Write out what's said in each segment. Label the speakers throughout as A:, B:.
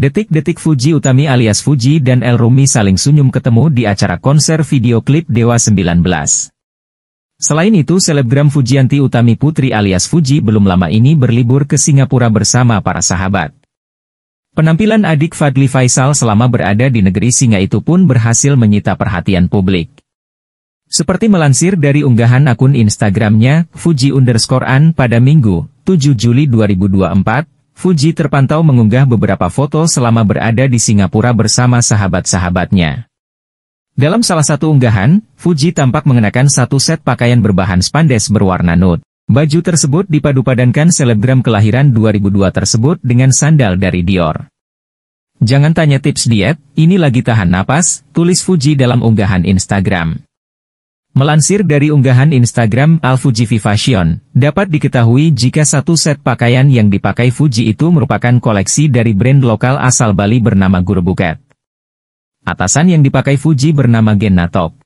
A: Detik-detik Fuji Utami alias Fuji dan El Rumi saling senyum ketemu di acara konser video klip Dewa 19. Selain itu selebgram Fujianti Utami Putri alias Fuji belum lama ini berlibur ke Singapura bersama para sahabat. Penampilan adik Fadli Faisal selama berada di negeri singa itu pun berhasil menyita perhatian publik. Seperti melansir dari unggahan akun Instagramnya, Fuji underscore An pada Minggu, 7 Juli 2024, Fuji terpantau mengunggah beberapa foto selama berada di Singapura bersama sahabat-sahabatnya. Dalam salah satu unggahan, Fuji tampak mengenakan satu set pakaian berbahan spandex berwarna nude. Baju tersebut dipadupadankan selebgram kelahiran 2002 tersebut dengan sandal dari Dior. Jangan tanya tips diet, ini lagi tahan napas, tulis Fuji dalam unggahan Instagram. Melansir dari unggahan Instagram Al-Fuji Fashion, dapat diketahui jika satu set pakaian yang dipakai Fuji itu merupakan koleksi dari brand lokal asal Bali bernama Gurubuket. Atasan yang dipakai Fuji bernama Gen Natok.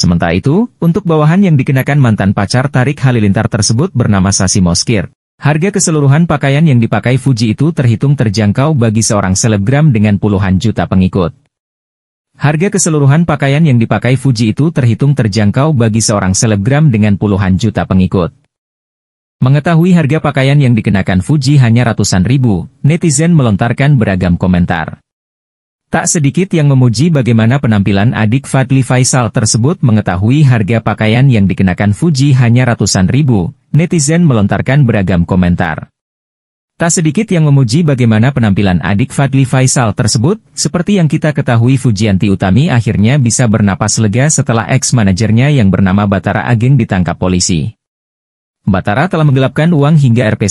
A: Sementara itu, untuk bawahan yang dikenakan mantan pacar Tarik Halilintar tersebut bernama Sasi Moskir. Harga keseluruhan pakaian yang dipakai Fuji itu terhitung terjangkau bagi seorang selebgram dengan puluhan juta pengikut. Harga keseluruhan pakaian yang dipakai Fuji itu terhitung terjangkau bagi seorang selebgram dengan puluhan juta pengikut. Mengetahui harga pakaian yang dikenakan Fuji hanya ratusan ribu, netizen melontarkan beragam komentar. Tak sedikit yang memuji bagaimana penampilan adik Fadli Faisal tersebut mengetahui harga pakaian yang dikenakan Fuji hanya ratusan ribu, netizen melontarkan beragam komentar. Tak sedikit yang memuji bagaimana penampilan adik Fadli Faisal tersebut, seperti yang kita ketahui Fujianti Utami akhirnya bisa bernapas lega setelah ex-manajernya yang bernama Batara Ageng ditangkap polisi. Batara telah menggelapkan uang hingga rp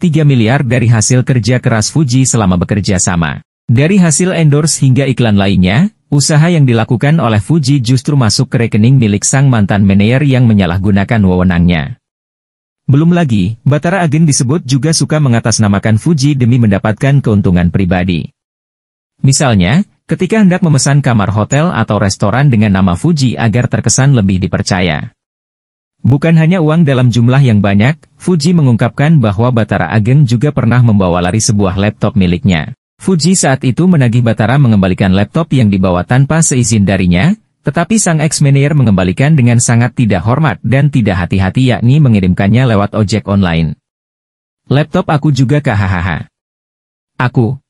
A: 1,3 miliar dari hasil kerja keras Fuji selama bekerja sama. Dari hasil endorse hingga iklan lainnya, usaha yang dilakukan oleh Fuji justru masuk ke rekening milik sang mantan manajer yang menyalahgunakan wewenangnya. Belum lagi, Batara Agen disebut juga suka mengatasnamakan Fuji demi mendapatkan keuntungan pribadi. Misalnya, ketika hendak memesan kamar hotel atau restoran dengan nama Fuji agar terkesan lebih dipercaya. Bukan hanya uang dalam jumlah yang banyak, Fuji mengungkapkan bahwa Batara Agen juga pernah membawa lari sebuah laptop miliknya. Fuji saat itu menagih Batara mengembalikan laptop yang dibawa tanpa seizin darinya, tetapi sang ex-manager mengembalikan dengan sangat tidak hormat dan tidak hati-hati yakni mengirimkannya lewat ojek online. Laptop aku juga kahahaha. Aku,